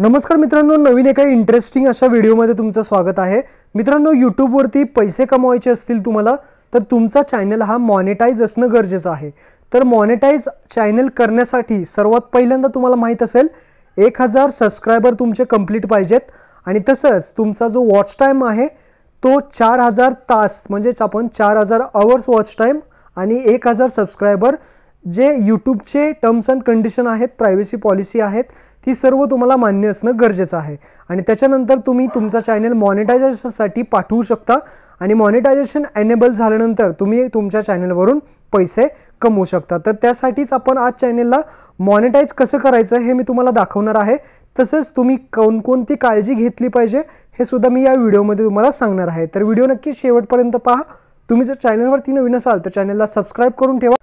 नमस्कार मित्रांनो नवीन एका इंटरेस्टिंग अशा व्हिडिओमध्ये तुमचं स्वागत आहे मित्रांनो यूट्यूबवरती पैसे कमवायचे असतील तुम्हाला तर तुमचा चॅनल हा मॉनिटाईज असणं गरजेचं आहे तर मॉनिटाईज चॅनल करण्यासाठी सर्वात पहिल्यांदा तुम्हाला माहीत असेल एक हजार सबस्क्रायबर तुमचे कंप्लीट पाहिजेत आणि तसंच तुमचा जो वॉच टाईम आहे तो चार हजार तास म्हणजेच आपण चार हजार आवर्स वॉच टाईम आणि एक हजार सबस्क्रायबर जे यूट्यूबचे टर्म्स अँड कंडिशन आहेत प्रायव्हेसी पॉलिसी आहेत ती सर्व तुम्हाला मान्य असणं गरजेचं आहे आणि त्याच्यानंतर तुम्ही तुमचा चॅनल मॉनिटायझेशनसाठी पाठवू शकता आणि मॉनिटायझेशन एनेबल झाल्यानंतर तुम्ही तुमच्या चॅनेलवरून पैसे कमवू शकता तर त्यासाठीच आपण आज चॅनेलला मॉनिटाईज कसं करायचं हे मी तुम्हाला दाखवणार आहे तसंच तुम्ही कोणकोणती काळजी घेतली पाहिजे हे सुद्धा मी या व्हिडिओमध्ये तुम्हाला सांगणार आहे तर व्हिडिओ नक्की शेवटपर्यंत पहा तुम्ही जर चॅनलवरती नवीन असाल तर चॅनलला सबस्क्राईब करून ठेवा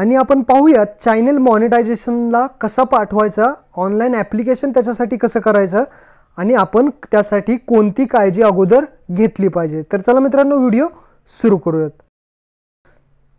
आणि आपण पाहूयात चॅनेल मॉनिटायझेशनला कसा पाठवायचा ऑनलाईन ॲप्लिकेशन त्याच्यासाठी कसं करायचं आणि आपण त्यासाठी कोणती काळजी अगोदर घेतली पाहिजे तर चला मित्रांनो व्हिडिओ सुरू करूयात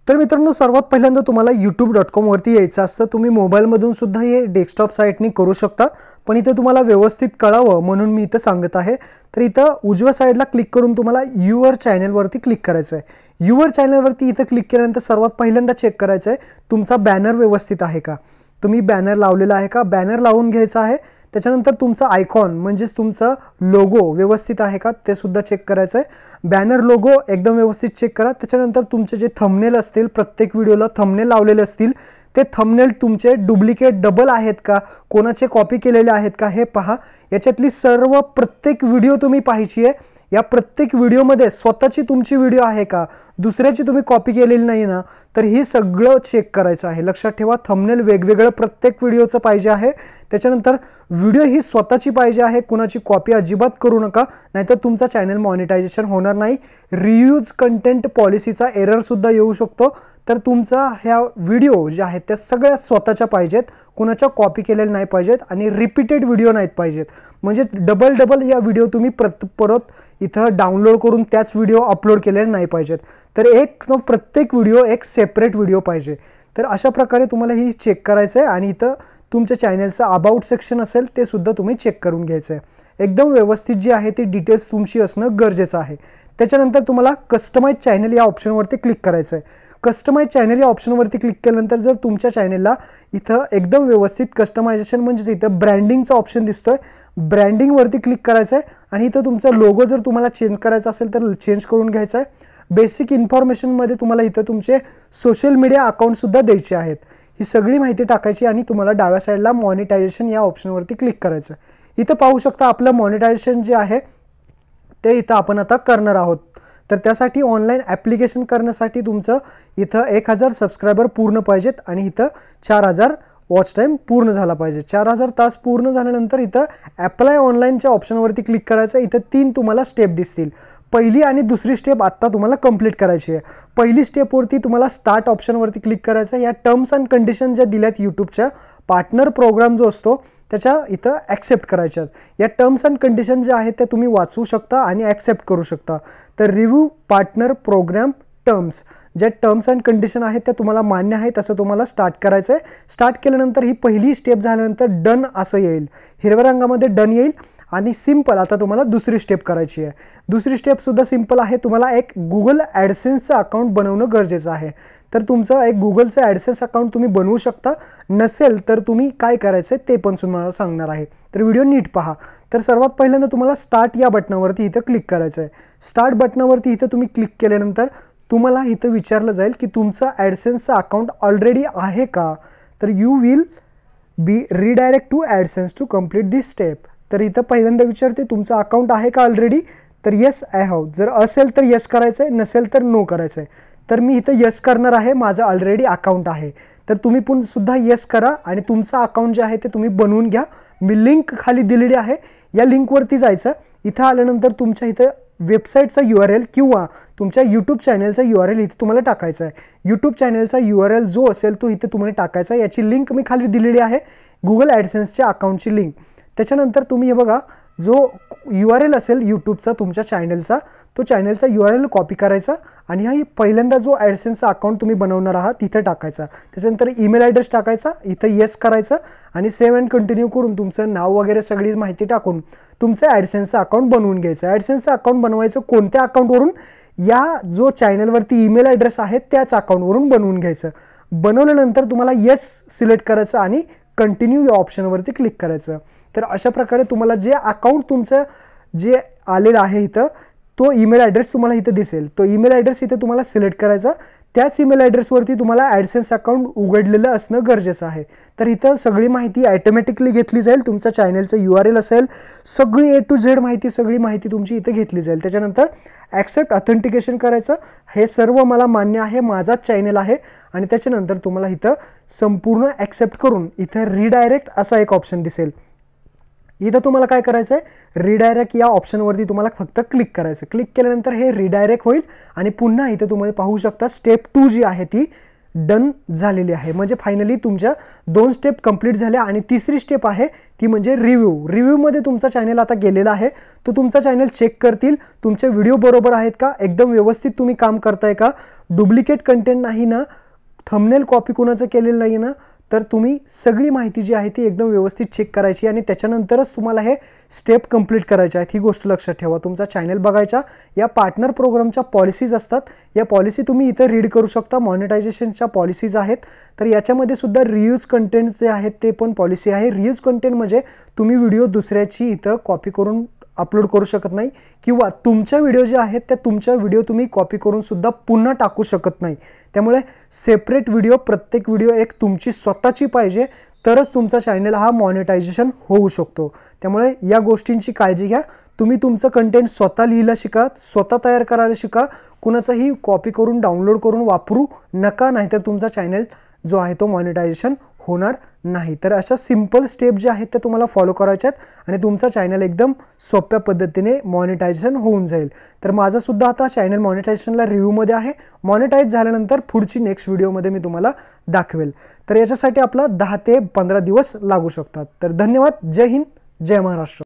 तर मित्रांनो सर्वात पहिल्यांदा तुम्हाला यूट्यूब डॉट कॉमवरती यायचं असतं तुम्ही मोबाईलमधून सुद्धा हे डेस्कटॉप साईटनी करू शकता पण इथं तुम्हाला व्यवस्थित कळावं म्हणून मी इथं सांगत आहे तर इथं उजव्या साईडला क्लिक करून तुम्हाला युअर चॅनलवरती क्लिक करायचं आहे युअर चॅनलवरती इथं क्लिक केल्यानंतर सर्वात पहिल्यांदा चेक करायचं आहे तुमचा बॅनर व्यवस्थित आहे का तुम्ही बॅनर लावलेला आहे का बॅनर लावून घ्यायचा आहे त्याच्यानंतर तुमचं आयकॉन म्हणजेच तुमचं लोगो व्यवस्थित आहे का ते सुद्धा चेक करायचं आहे बॅनर लोगो एकदम व्यवस्थित चेक करा त्याच्यानंतर तुमचे जे थंबनेल असतील प्रत्येक व्हिडिओला थंबनेल लावलेले असतील ते थंबनेल तुमचे डुप्लिकेट डबल आहेत का कोणाचे कॉपी केलेले आहेत का हे पहा याच्यातली सर्व प्रत्येक व्हिडिओ तुम्ही पाहिजे या प्रत्येक व्हिडिओमध्ये स्वतःची तुमची व्हिडिओ आहे का दुसऱ्याची तुम्ही कॉपी केलेली नाही ना तर हे सगळं चेक करायचं आहे लक्षात ठेवा थंबनेल वेगवेगळं प्रत्येक व्हिडिओचं पाहिजे आहे त्याच्यानंतर व्हिडिओ ही स्वतःची पाहिजे आहे कुणाची कॉपी अजिबात करू नका नाहीतर तुमचा चॅनल मॉनिटायझेशन होणार नाही रियूज कंटेंट पॉलिसीचा एररसुद्धा येऊ शकतो तर तुमचा ह्या व्हिडिओ जे आहेत त्या सगळ्या स्वतःच्या पाहिजेत कुणाच्या कॉपी केलेल्या नाही पाहिजेत आणि रिपीटेड व्हिडिओ नाहीत पाहिजेत म्हणजे डबल डबल या व्हिडिओ तुम्ही प्रत परत इथं डाउनलोड करून त्याच व्हिडिओ अपलोड केलेले नाही पाहिजेत तर एक प्रत्येक व्हिडिओ एक सेपरेट व्हिडिओ पाहिजे तर अशा प्रकारे तुम्हाला ही चेक करायचं आहे आणि इथं तुमच्या चॅनेलचं अबाउट सेक्शन असेल ते सुद्धा तुम्ही चेक करून घ्यायचं आहे एकदम व्यवस्थित जी आहे ती डिटेल्स तुमची असणं गरजेचं आहे त्याच्यानंतर तुम्हाला कस्टमाइज चॅनल या ऑप्शनवरती क्लिक करायचं आहे कस्टमाइज चॅनल या ऑप्शनवरती क्लिक केल्यानंतर जर तुमच्या चॅनेलला इथं एकदम व्यवस्थित कस्टमायझेशन म्हणजेच इथं ब्रँडिंगचा ऑप्शन दिसतोय ब्रँडिंगवरती क्लिक करायचंय आणि इथं तुमचा लोगो जर तुम्हाला चेंज करायचा असेल तर चेंज करून घ्यायचा आहे बेसिक इन्फॉर्मेशनमध्ये तुम्हाला इथं तुमचे सोशल मीडिया अकाउंट सुद्धा द्यायचे आहेत ही सगळी माहिती टाकायची आणि तुम्हाला डाव्या साईडला मॉनिटायझेशन या ऑप्शनवरती क्लिक करायचं इथं पाहू शकता आपलं मॉनिटायझेशन जे आहे ते इथं आपण आता करणार आहोत तर त्यासाठी ऑनलाईन ॲप्लिकेशन करण्यासाठी तुमचं इथं एक हजार सबस्क्रायबर पूर्ण पाहिजेत आणि इथं चार हजार वॉच टाईम पूर्ण झाला पाहिजे चार हजार तास पूर्ण झाल्यानंतर इथं ॲप्लाय ऑनलाईनच्या ऑप्शनवरती क्लिक करायचं इथं तीन तुम्हाला स्टेप दिसतील पहिली आणि दुसरी स्टेप आत्ता तुम्हाला कंप्लीट करायची आहे पहिली स्टेपवरती तुम्हाला स्टार्ट ऑप्शनवरती क्लिक करायचं आहे या टर्म्स अँड कंडिशन ज्या दिल्यात यूट्यूबच्या पार्टनर प्रोग्राम जो असतो त्याच्या इथं ॲक्सेप्ट करायच्यात या टर्म्स अँड कंडिशन ज्या आहेत त्या तुम्ही वाचू शकता आणि ॲक्सेप्ट करू शकता तर रिव्ह्यू पार्टनर प्रोग्राम टर्म्स ज्या टर्म्स अँड कंडिशन आहेत त्या तुम्हाला मान्य आहे तसं तुम्हाला स्टार्ट करायचं आहे स्टार्ट केल्यानंतर ही पहिली स्टेप झाल्यानंतर डन असं येईल हिरव्या रंगामध्ये डन येईल आणि सिम्पल आता तुम्हाला दुसरी स्टेप करायची आहे दुसरी स्टेप सुद्धा सिम्पल आहे तुम्हाला एक गुगल ॲडसेन्सचं अकाउंट बनवणं गरजेचं आहे तर तुमचं एक गुगलचं ॲडसेन्स अकाउंट तुम्ही बनवू शकता नसेल तर तुम्ही काय करायचं ते पण तुम्हाला सांगणार आहे तर व्हिडिओ नीट पहा तर सर्वात पहिल्यांदा तुम्हाला स्टार्ट या बटनावरती इथं क्लिक करायचं आहे स्टार्ट बटनावरती इथं तुम्ही क्लिक केल्यानंतर तुम्हाला इथं विचारलं जाईल की तुमचं ॲडसेन्सचं अकाउंट ऑलरेडी आहे का तर you will be redirect to AdSense to complete this step तर इथं पहिल्यांदा विचारते तुमचं अकाउंट आहे का ऑलरेडी तर येस आय हॅव जर असेल तर येस करायचं आहे नसेल तर नो करायचं आहे तर मी इथं यस करणार आहे माझं ऑलरेडी अकाउंट आहे तर तुम्ही पण सुद्धा येस करा आणि तुमचं अकाउंट जे आहे ते तुम्ही बनवून घ्या मी लिंक खाली दिलेली आहे या लिंकवरती जायचं इथं आल्यानंतर तुमच्या इथं वेबसाईटचा यू आर एल किंवा तुमच्या यूट्यूब चॅनलचा यू आर एल इथे तुम्हाला टाकायचा आहे यूट्यूब चॅनेलचा यू आर एल जो असेल तो इथे तुम्हाला टाकायचा याची लिंक मी खाली दिलेली आहे गुगल ॲडसेन्सच्या अकाउंटची लिंक त्याच्यानंतर तुम्ही हे बघा जो यू आर एल असेल यूट्यूबचा तुमच्या चॅनलचा तो चॅनलचा यू आर एल कॉपी करायचा आणि हा पहिल्यांदा जो ॲडसेन्सचा अकाउंट तुम्ही बनवणार आहात तिथे टाकायचा त्याच्यानंतर ईमेल ॲड्रेस टाकायचा इथं येस करायचं आणि सेव्ह अँड कंटिन्यू करून तुमचं नाव वगैरे सगळी माहिती टाकून तुमचं ॲडसेन्सचं अकाउंट बनवून घ्यायचं ॲडसेन्सचं अकाउंट बनवायचं कोणत्या अकाउंटवरून या जो चॅनलवरती ईमेल ॲड्रेस आहे त्याच अकाउंटवरून बनवून घ्यायचं बनवल्यानंतर तुम्हाला येस सिलेक्ट करायचं आणि कंटिन्यू या ऑप्शनवरती क्लिक करायचं तर अशा प्रकारे तुम्हाला जे अकाउंट तुमचं जे आलेलं आहे इथं तो ईमेल ॲड्रेस तुम्हाला इथं दिसेल तो ईमेल ॲड्रेस इथं तुम्हाला सिलेक्ट करायचा त्याच ईमेल ॲड्रेसवरती तुम्हाला ॲडसेन्स अकाउंट उघडलेलं असणं गरजेचं आहे तर इथं सगळी माहिती ॲटोमॅटिकली घेतली जाईल तुमच्या चॅनेलचं यू आर एल असेल सगळी ए टू झेड माहिती सगळी माहिती तुमची इथं घेतली जाईल त्याच्यानंतर ॲक्सेप्ट ऑथेंटिकेशन करायचं हे सर्व मला मान्य आहे माझाच चॅनल आहे आणि त्याच्यानंतर तुम्हाला इथं संपूर्ण ऍक्सेप्ट करून इथे रिडायरेक्ट असा एक ऑप्शन दिसेल इथं तुम्हाला काय करायचं आहे रिडायरेक्ट या ऑप्शनवरती तुम्हाला फक्त क्लिक करायचं क्लिक केल्यानंतर हे रिडायरेक्ट होईल आणि पुन्हा इथे तुम्ही पाहू शकता स्टेप टू जी आहे ती डन झालेली आहे म्हणजे फायनली तुमच्या दोन स्टेप कंप्लीट झाल्या आणि तिसरी स्टेप आहे ती म्हणजे रिव्ह्यू रिव्ह्यूमध्ये तुमचा चॅनल आता गेलेला आहे तो तुमचा चॅनल चेक करतील तुमचे व्हिडिओ बरोबर आहेत का एकदम व्यवस्थित तुम्ही काम करताय का डुप्लिकेट कंटेंट नाही ना थंबनेल कॉपी कोणाचं केलेलं नाही ना तर तुम्ही सगळी माहिती जी आहे ती एकदम व्यवस्थित चेक करायची आणि त्याच्यानंतरच तुम्हाला हे स्टेप कंप्लीट करायचे आहेत ही गोष्ट लक्षात ठेवा तुमचा चॅनल बघायचा या पार्टनर प्रोग्रामच्या पॉलिसीज असतात या पॉलिसी तुम्ही इथं रीड करू शकता मॉनिटायझेशनच्या पॉलिसीज आहेत तर याच्यामध्ये सुद्धा रियूज कंटेंट जे आहेत ते पण पॉलिसी आहे रियूज कंटेंट म्हणजे तुम्ही व्हिडिओ दुसऱ्याची इथं कॉपी करून अपलोड करू शकत नाही किंवा तुमच्या व्हिडिओ जे आहेत त्या तुमच्या व्हिडिओ तुम्ही कॉपी करून सुद्धा पुन्हा टाकू शकत नाही त्यामुळे सेपरेट व्हिडिओ प्रत्येक व्हिडिओ एक तुमची स्वतःची पाहिजे तरच तुमचा चॅनल हा मॉनिटायझेशन होऊ शकतो त्यामुळे या गोष्टींची काळजी घ्या तुम्ही तुमचं कंटेंट स्वतः लिहिला शिका स्वतः तयार करायला शिका कुणाचंही कॉपी करून डाउनलोड करून वापरू नका नाहीतर तुमचा चॅनल जो आहे तो मॉनिटायझेशन होणार नाही तर अशा सिम्पल स्टेप जे आहेत ते तुम्हाला फॉलो करायच्या आहेत आणि तुमचा चॅनल एकदम सोप्या पद्धतीने मॉनिटायझेशन होऊन जाईल तर माझा सुद्धा आता चॅनल मॉनिटायझेशनला रिव्ह्यूमध्ये आहे मॉनिटाईज झाल्यानंतर पुढची नेक्स्ट व्हिडिओमध्ये मी तुम्हाला दाखवेल तर याच्यासाठी आपला दहा ते पंधरा दिवस लागू शकतात तर धन्यवाद जय हिंद जय महाराष्ट्र